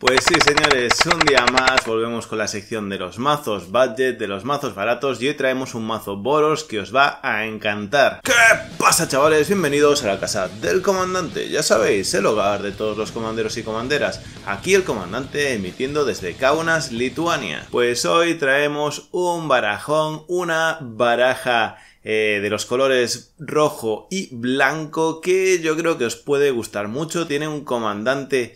Pues sí, señores, un día más volvemos con la sección de los mazos budget, de los mazos baratos y hoy traemos un mazo Boros que os va a encantar. ¿Qué pasa chavales? Bienvenidos a la casa del comandante, ya sabéis, el hogar de todos los comanderos y comanderas. Aquí el comandante emitiendo desde Kaunas, Lituania. Pues hoy traemos un barajón, una baraja... Eh, de los colores rojo y blanco que yo creo que os puede gustar mucho tiene un comandante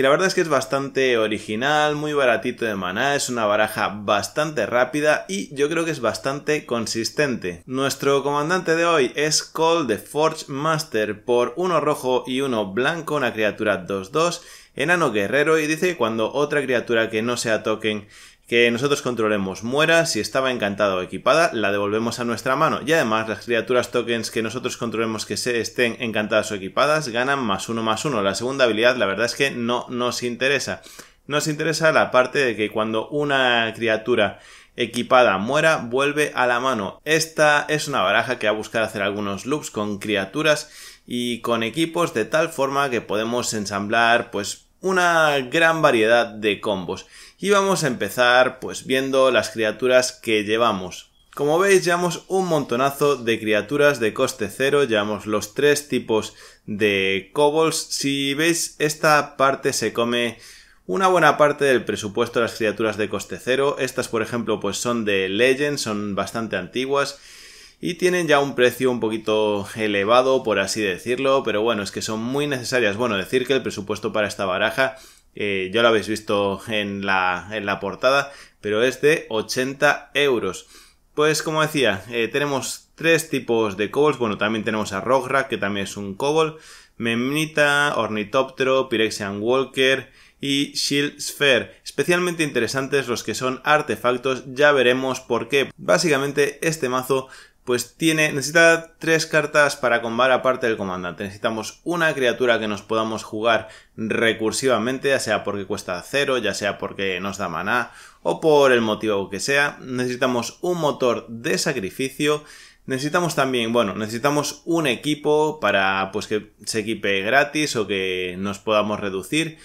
y la verdad es que es bastante original, muy baratito de maná, es una baraja bastante rápida y yo creo que es bastante consistente. Nuestro comandante de hoy es Call the Forge Master por uno rojo y uno blanco, una criatura 2-2, enano guerrero y dice que cuando otra criatura que no sea token que nosotros controlemos muera, si estaba encantada o equipada, la devolvemos a nuestra mano. Y además, las criaturas tokens que nosotros controlemos que se estén encantadas o equipadas ganan más uno más uno. La segunda habilidad, la verdad es que no nos interesa. Nos interesa la parte de que cuando una criatura equipada muera, vuelve a la mano. Esta es una baraja que va a buscar hacer algunos loops con criaturas y con equipos de tal forma que podemos ensamblar pues una gran variedad de combos. Y vamos a empezar pues viendo las criaturas que llevamos. Como veis llevamos un montonazo de criaturas de coste cero, llevamos los tres tipos de kobolds. Si veis esta parte se come una buena parte del presupuesto de las criaturas de coste cero. Estas por ejemplo pues son de Legend, son bastante antiguas y tienen ya un precio un poquito elevado, por así decirlo, pero bueno, es que son muy necesarias. Bueno, decir que el presupuesto para esta baraja, eh, ya lo habéis visto en la, portada, pero es de 80 euros. Pues como decía, eh, tenemos tres tipos de kobolds. Bueno, también tenemos a Rogra, que también es un cobol Memnita, Ornitóptero, Pirexian Walker y Shield Sphere. Especialmente interesantes los que son artefactos, ya veremos por qué. Básicamente este mazo pues tiene, necesita tres cartas para combar aparte del comandante. Necesitamos una criatura que nos podamos jugar recursivamente, ya sea porque cuesta cero, ya sea porque nos da maná, o por el motivo que sea. Necesitamos un motor de sacrificio. Necesitamos también, bueno, necesitamos un equipo para pues que se equipe gratis o que nos podamos reducir.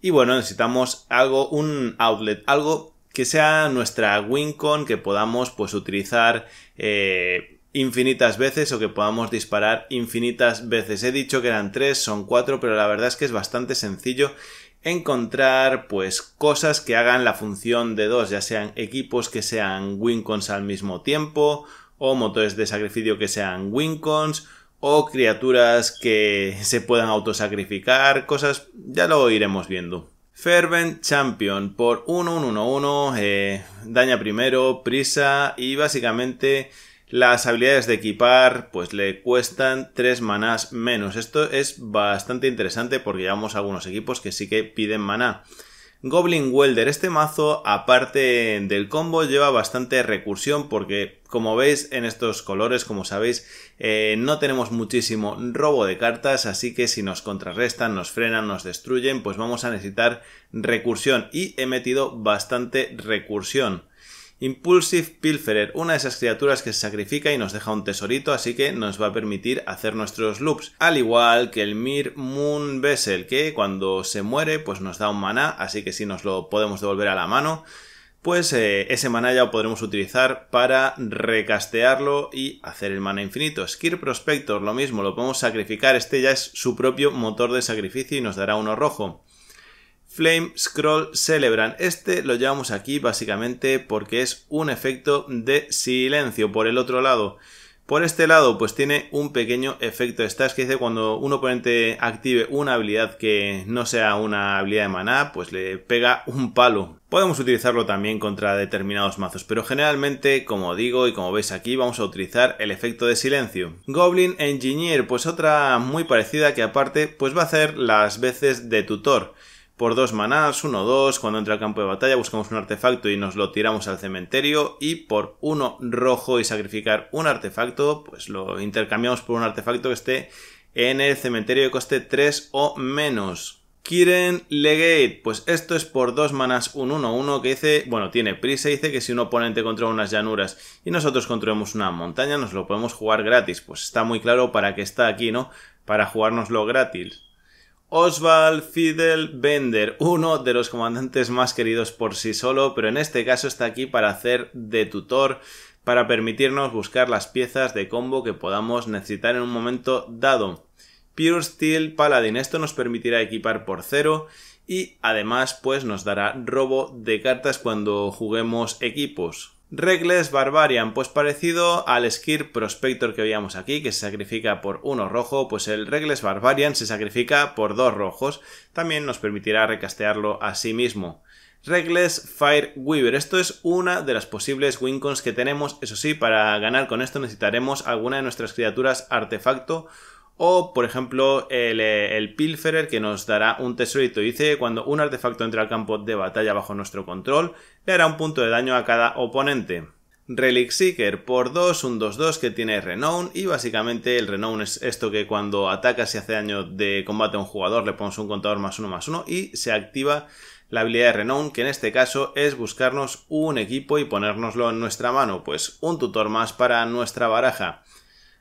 Y bueno, necesitamos algo, un outlet, algo que sea nuestra Wincon que podamos pues utilizar eh, infinitas veces o que podamos disparar infinitas veces. He dicho que eran tres, son cuatro, pero la verdad es que es bastante sencillo encontrar pues cosas que hagan la función de dos, ya sean equipos que sean Wincons al mismo tiempo o motores de sacrificio que sean Wincons o criaturas que se puedan autosacrificar, cosas, ya lo iremos viendo. Fervent Champion por 1-1-1-1, eh, daña primero, prisa y básicamente las habilidades de equipar pues le cuestan 3 manás menos. Esto es bastante interesante porque llevamos algunos equipos que sí que piden maná. Goblin Welder, este mazo, aparte del combo, lleva bastante recursión porque, como veis en estos colores, como sabéis, eh, no tenemos muchísimo robo de cartas, así que si nos contrarrestan, nos frenan, nos destruyen, pues vamos a necesitar recursión y he metido bastante recursión. Impulsive Pilferer, una de esas criaturas que se sacrifica y nos deja un tesorito, así que nos va a permitir hacer nuestros loops. Al igual que el Mir Moon Vessel, que cuando se muere pues nos da un maná, así que si nos lo podemos devolver a la mano pues eh, ese maná ya lo podremos utilizar para recastearlo y hacer el mana infinito. Skir Prospector, lo mismo, lo podemos sacrificar, este ya es su propio motor de sacrificio y nos dará uno rojo. Flame Scroll celebran Este lo llevamos aquí básicamente porque es un efecto de silencio por el otro lado. Por este lado, pues tiene un pequeño efecto stats que dice cuando un oponente active una habilidad que no sea una habilidad de maná, pues le pega un palo. Podemos utilizarlo también contra determinados mazos, pero generalmente, como digo y como veis aquí, vamos a utilizar el efecto de silencio. Goblin Engineer, pues otra muy parecida que aparte, pues va a hacer las veces de tutor. Por dos manás, 1-2, cuando entra al campo de batalla buscamos un artefacto y nos lo tiramos al cementerio. Y por uno rojo y sacrificar un artefacto, pues lo intercambiamos por un artefacto que esté en el cementerio de coste 3 o menos. Kiren Legate, pues esto es por dos manas, un 1-1 que dice, bueno, tiene prisa, dice que si un oponente controla unas llanuras y nosotros controlemos una montaña, nos lo podemos jugar gratis. Pues está muy claro para qué está aquí, ¿no? Para jugárnoslo gratis. Oswald Fidel Bender, uno de los comandantes más queridos por sí solo, pero en este caso está aquí para hacer de tutor para permitirnos buscar las piezas de combo que podamos necesitar en un momento dado. Pure Steel Paladin, esto nos permitirá equipar por cero y además pues nos dará robo de cartas cuando juguemos equipos. Regles Barbarian, pues parecido al Skir Prospector que veíamos aquí, que se sacrifica por uno rojo, pues el Regles Barbarian se sacrifica por dos rojos. También nos permitirá recastearlo a sí mismo. Regles Fire Weaver. Esto es una de las posibles wincons que tenemos. Eso sí, para ganar con esto necesitaremos alguna de nuestras criaturas artefacto o, por ejemplo, el, eh, el Pilferer que nos dará un tesorito. Dice, cuando un artefacto entre al campo de batalla bajo nuestro control, le hará un punto de daño a cada oponente. Relic Seeker por 2, un 2-2 que tiene Renown y básicamente el Renown es esto que cuando atacas y hace daño de combate a un jugador le pones un contador más uno más uno y se activa la habilidad de Renown que en este caso es buscarnos un equipo y ponérnoslo en nuestra mano, pues un tutor más para nuestra baraja.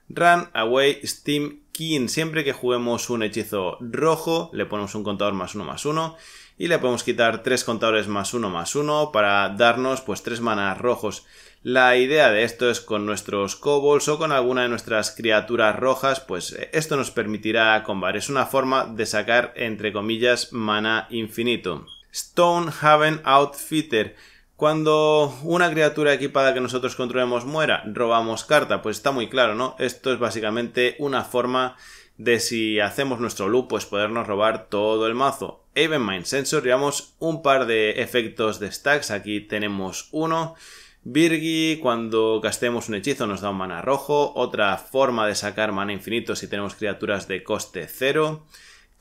Run Away Steam siempre que juguemos un hechizo rojo, le ponemos un contador más uno más uno y le podemos quitar tres contadores más uno más uno para darnos pues tres manas rojos. La idea de esto es con nuestros kobolds o con alguna de nuestras criaturas rojas, pues esto nos permitirá combar. Es una forma de sacar, entre comillas, mana infinito. Stonehaven Outfitter. Cuando una criatura equipada que nosotros controlemos muera, robamos carta. Pues está muy claro, ¿no? Esto es básicamente una forma de si hacemos nuestro loop, pues podernos robar todo el mazo. Even Mind Sensor, llevamos un par de efectos de stacks. Aquí tenemos uno. Virgi, cuando gastemos un hechizo nos da un mana rojo. Otra forma de sacar mana infinito si tenemos criaturas de coste cero.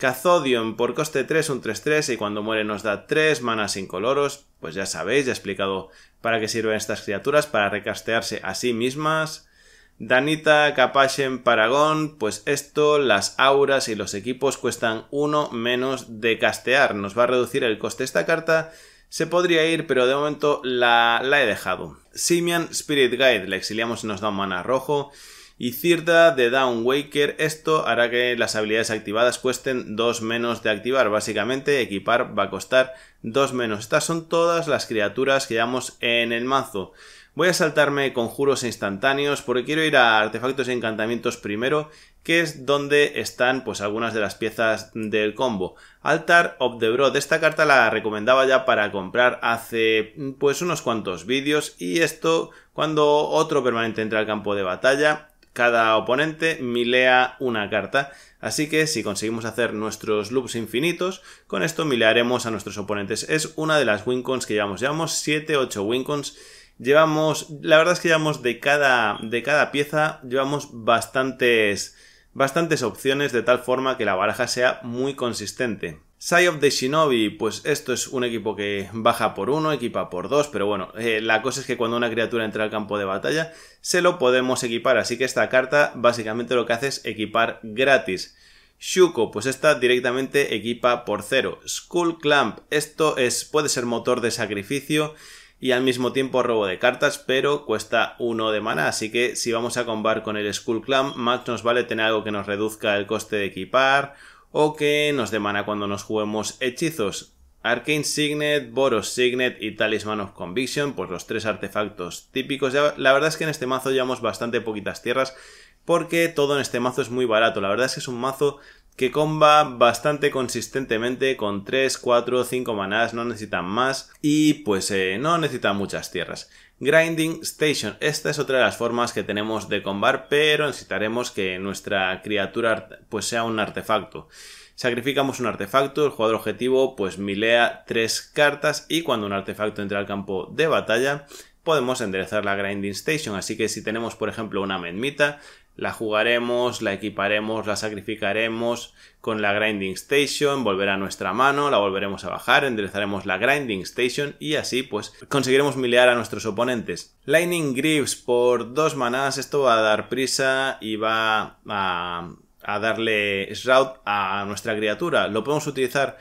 Cazodion por coste 3, un 3-3 y cuando muere nos da 3 manas incoloros. Pues ya sabéis, ya he explicado para qué sirven estas criaturas, para recastearse a sí mismas. Danita, en Paragón, pues esto, las auras y los equipos cuestan uno menos de castear. Nos va a reducir el coste esta carta. Se podría ir, pero de momento la, la he dejado. Simian Spirit Guide, la exiliamos y nos da un mana rojo y Cirda de Down Waker. Esto hará que las habilidades activadas cuesten 2 menos de activar. Básicamente, equipar va a costar 2 menos. Estas son todas las criaturas que llevamos en el mazo. Voy a saltarme conjuros instantáneos porque quiero ir a artefactos y encantamientos primero, que es donde están pues algunas de las piezas del combo. Altar of the Broad, esta carta la recomendaba ya para comprar hace pues unos cuantos vídeos y esto cuando otro permanente entra al campo de batalla cada oponente milea una carta, así que si conseguimos hacer nuestros loops infinitos, con esto milearemos a nuestros oponentes. Es una de las wincons que llevamos, llevamos 7, 8 wincons llevamos, la verdad es que llevamos de cada, de cada pieza, llevamos bastantes, bastantes opciones de tal forma que la baraja sea muy consistente. Side of the Shinobi, pues esto es un equipo que baja por uno, equipa por dos, pero bueno, eh, la cosa es que cuando una criatura entra al campo de batalla, se lo podemos equipar, así que esta carta básicamente lo que hace es equipar gratis. Shuko, pues esta directamente equipa por cero. Skull Clamp, esto es, puede ser motor de sacrificio y al mismo tiempo robo de cartas, pero cuesta uno de mana, así que si vamos a combar con el Skull Clamp, más nos vale tener algo que nos reduzca el coste de equipar o que nos demana cuando nos juguemos hechizos. Arcane Signet, Boros Signet y Talisman of Conviction, pues los tres artefactos típicos. La verdad es que en este mazo llevamos bastante poquitas tierras porque todo en este mazo es muy barato. La verdad es que es un mazo que comba bastante consistentemente con 3, 4, 5 manadas, no necesitan más y pues eh, no necesitan muchas tierras. Grinding Station. Esta es otra de las formas que tenemos de combar, pero necesitaremos que nuestra criatura pues sea un artefacto. Sacrificamos un artefacto, el jugador objetivo pues milea tres cartas y cuando un artefacto entra al campo de batalla podemos enderezar la Grinding Station. Así que si tenemos por ejemplo una menmita, la jugaremos, la equiparemos, la sacrificaremos con la Grinding Station, volverá a nuestra mano, la volveremos a bajar, enderezaremos la Grinding Station y así pues conseguiremos milear a nuestros oponentes. Lightning Greaves por dos manadas, esto va a dar prisa y va a, darle Shroud a nuestra criatura. Lo podemos utilizar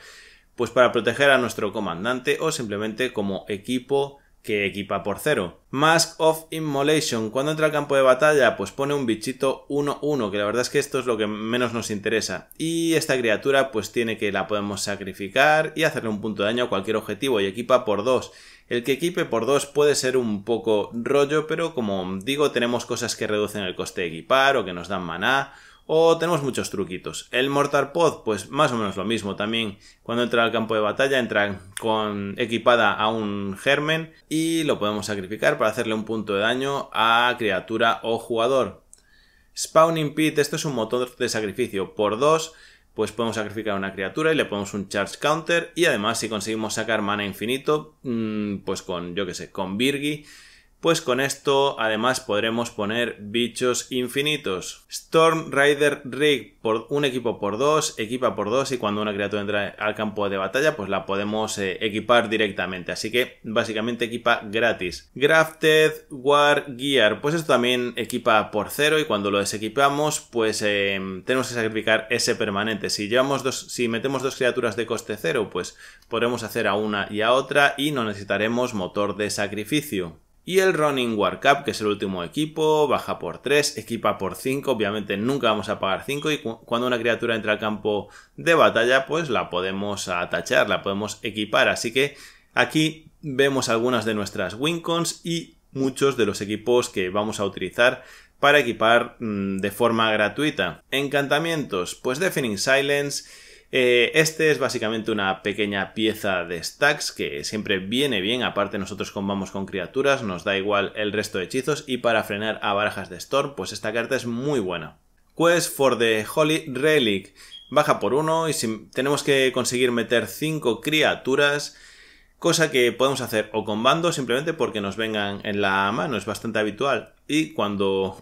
pues para proteger a nuestro comandante o simplemente como equipo que equipa por cero. Mask of Immolation. Cuando entra al campo de batalla, pues pone un bichito 1-1, que la verdad es que esto es lo que menos nos interesa. Y esta criatura, pues tiene que la podemos sacrificar y hacerle un punto de daño a cualquier objetivo y equipa por 2. El que equipe por 2 puede ser un poco rollo, pero como digo, tenemos cosas que reducen el coste de equipar o que nos dan maná o tenemos muchos truquitos. El Mortar Pod, pues más o menos lo mismo. También cuando entra al campo de batalla, entra con, equipada a un germen y lo podemos sacrificar para hacerle un punto de daño a criatura o jugador. Spawning Pit, esto es un motor de sacrificio por dos, pues podemos sacrificar a una criatura y le ponemos un charge counter y además si conseguimos sacar mana infinito, mm, pues con, yo que sé, con Virgi pues con esto además podremos poner bichos infinitos. Storm Rider Rig por un equipo por dos, equipa por dos y cuando una criatura entra al campo de batalla pues la podemos eh, equipar directamente. Así que básicamente equipa gratis. Grafted War Gear, pues esto también equipa por cero y cuando lo desequipamos pues eh, tenemos que sacrificar ese permanente. Si llevamos dos, si metemos dos criaturas de coste cero pues podremos hacer a una y a otra y no necesitaremos motor de sacrificio. Y el Running War Cup, que es el último equipo, baja por 3, equipa por 5, obviamente nunca vamos a pagar 5 y cuando una criatura entra al campo de batalla, pues la podemos atachar, la podemos equipar. Así que aquí vemos algunas de nuestras wincons y muchos de los equipos que vamos a utilizar para equipar mm, de forma gratuita. Encantamientos, pues Defining Silence eh, este es básicamente una pequeña pieza de stacks que siempre viene bien, aparte nosotros combamos con criaturas, nos da igual el resto de hechizos y para frenar a barajas de Storm, pues esta carta es muy buena. Quest for the Holy Relic baja por uno y si tenemos que conseguir meter 5 criaturas cosa que podemos hacer o con bando simplemente porque nos vengan en la mano, es bastante habitual. Y cuando,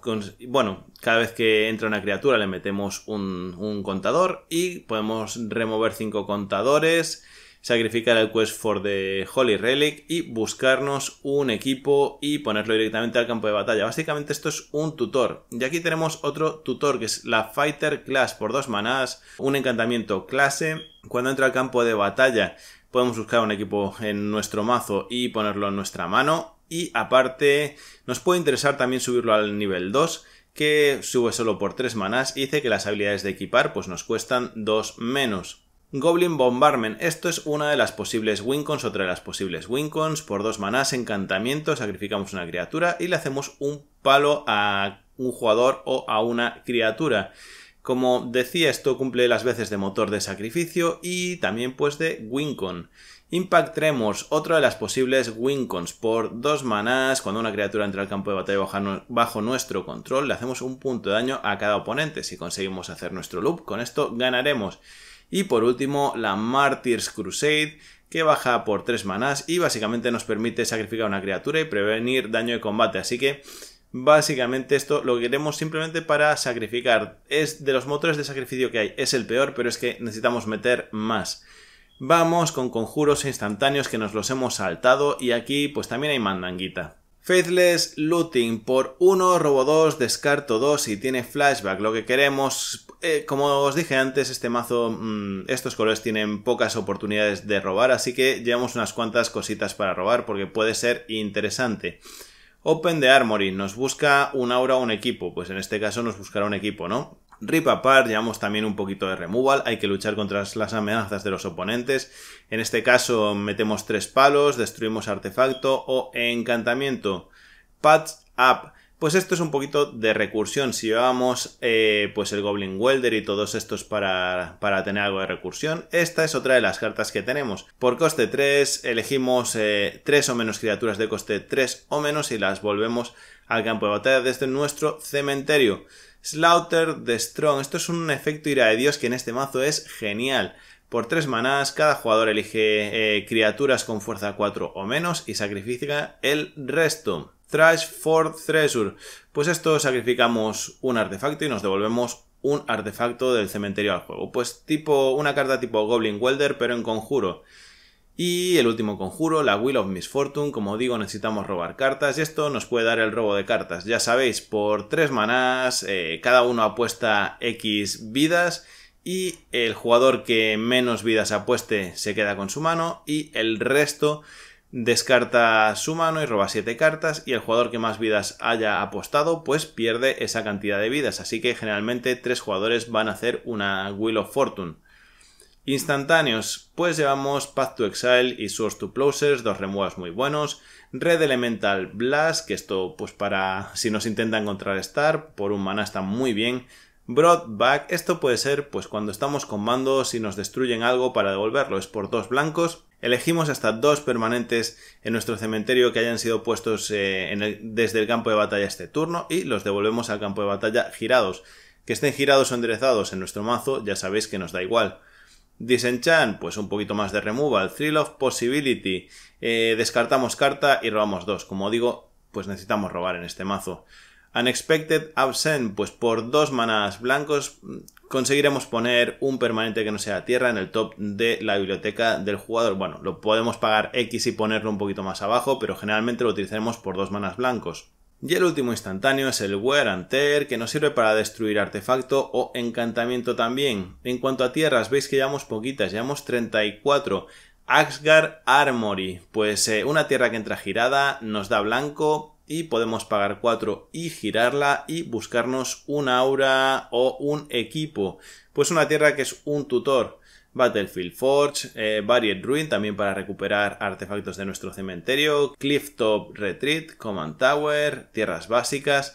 bueno, cada vez que entra una criatura le metemos un, contador y podemos remover 5 contadores, sacrificar el quest for the Holy Relic y buscarnos un equipo y ponerlo directamente al campo de batalla. Básicamente esto es un tutor. Y aquí tenemos otro tutor que es la Fighter Class por dos manadas, un encantamiento clase. Cuando entra al campo de batalla podemos buscar un equipo en nuestro mazo y ponerlo en nuestra mano. Y aparte, nos puede interesar también subirlo al nivel 2, que sube solo por 3 manás y dice que las habilidades de equipar pues nos cuestan 2 menos. Goblin bombarmen Esto es una de las posibles wincons, otra de las posibles wincons. Por 2 manás, encantamiento, sacrificamos una criatura y le hacemos un palo a un jugador o a una criatura. Como decía, esto cumple las veces de motor de sacrificio y también pues de Wincon. Impact otra de las posibles Wincons. Por dos manas cuando una criatura entra al campo de batalla bajo nuestro control, le hacemos un punto de daño a cada oponente. Si conseguimos hacer nuestro loop, con esto ganaremos. Y por último, la Martyrs Crusade, que baja por tres manas y básicamente nos permite sacrificar una criatura y prevenir daño de combate. Así que Básicamente esto lo queremos simplemente para sacrificar. Es de los motores de sacrificio que hay, es el peor, pero es que necesitamos meter más. Vamos con conjuros instantáneos que nos los hemos saltado y aquí pues también hay mandanguita. Faithless Looting por 1, robo 2, descarto 2 y tiene flashback. Lo que queremos, eh, como os dije antes, este mazo, mm, estos colores tienen pocas oportunidades de robar, así que llevamos unas cuantas cositas para robar porque puede ser interesante. Open the Armory nos busca un aura o un equipo, pues en este caso nos buscará un equipo, ¿no? Rip Apart, llevamos también un poquito de removal, hay que luchar contra las amenazas de los oponentes. En este caso metemos tres palos, destruimos artefacto o encantamiento. Patch Up, pues esto es un poquito de recursión. Si llevamos eh, pues el Goblin Welder y todos estos para, para, tener algo de recursión, esta es otra de las cartas que tenemos. Por coste 3 elegimos eh, 3 o menos criaturas de coste 3 o menos y las volvemos al campo de batalla desde nuestro cementerio. Slaughter the Strong. Esto es un efecto ira de Dios que en este mazo es genial. Por 3 manás, cada jugador elige eh, criaturas con fuerza 4 o menos y sacrifica el resto. Trash for Treasure. Pues esto sacrificamos un artefacto y nos devolvemos un artefacto del cementerio al juego. Pues tipo una carta tipo Goblin Welder, pero en conjuro. Y el último conjuro, la Wheel of Misfortune, como digo necesitamos robar cartas y esto nos puede dar el robo de cartas. Ya sabéis, por tres manás, eh, cada uno apuesta X vidas y el jugador que menos vidas apueste se queda con su mano y el resto descarta su mano y roba 7 cartas y el jugador que más vidas haya apostado pues pierde esa cantidad de vidas, así que generalmente 3 jugadores van a hacer una Wheel of Fortune. Instantáneos, pues llevamos Path to Exile y Source to Plowshares, dos remuevas muy buenos, Red Elemental Blast, que esto pues para si nos intenta encontrar Star por un maná está muy bien, Broadback, esto puede ser pues cuando estamos con mando si nos destruyen algo para devolverlo, es por dos blancos, Elegimos hasta dos permanentes en nuestro cementerio que hayan sido puestos eh, desde el campo de batalla este turno y los devolvemos al campo de batalla girados. Que estén girados o enderezados en nuestro mazo ya sabéis que nos da igual. Disenchant, pues un poquito más de removal. Thrill of Possibility, eh, descartamos carta y robamos dos. Como digo, pues necesitamos robar en este mazo. Unexpected Absent, pues por dos manas blancos conseguiremos poner un permanente que no sea tierra en el top de la biblioteca del jugador. Bueno, lo podemos pagar X y ponerlo un poquito más abajo, pero generalmente lo utilizaremos por dos manas blancos. Y el último instantáneo es el Wear and Tear, que nos sirve para destruir artefacto o encantamiento también. En cuanto a tierras, veis que llevamos poquitas, llevamos 34. Axgar Armory, pues eh, una tierra que entra girada, nos da blanco, y podemos pagar 4 y girarla y buscarnos un aura o un equipo. Pues una tierra que es un tutor. Battlefield Forge, eh, Varied Ruin también para recuperar artefactos de nuestro cementerio, Clifftop Retreat, Command Tower, tierras básicas.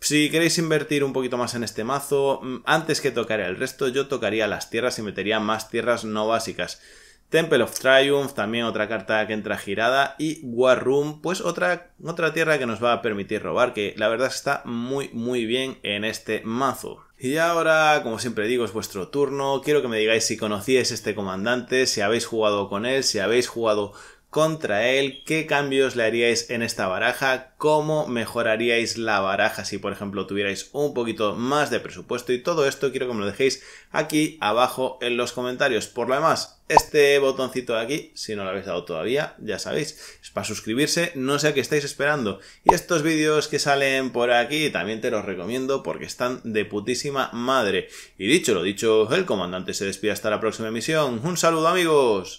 Si queréis invertir un poquito más en este mazo, mm, antes que tocar el resto, yo tocaría las tierras y metería más tierras no básicas. Temple of Triumph, también otra carta que entra girada. Y War Room, pues otra, otra tierra que nos va a permitir robar, que la verdad está muy muy bien en este mazo. Y ahora, como siempre digo, es vuestro turno. Quiero que me digáis si conocíais este comandante, si habéis jugado con él, si habéis jugado contra él, qué cambios le haríais en esta baraja, cómo mejoraríais la baraja si por ejemplo tuvierais un poquito más de presupuesto y todo esto quiero que me lo dejéis aquí abajo en los comentarios. Por lo demás, este botoncito de aquí, si no lo habéis dado todavía, ya sabéis, es para suscribirse, no sé a qué estáis esperando. Y estos vídeos que salen por aquí también te los recomiendo porque están de putísima madre. Y dicho lo dicho, el comandante se despide hasta la próxima emisión. Un saludo amigos.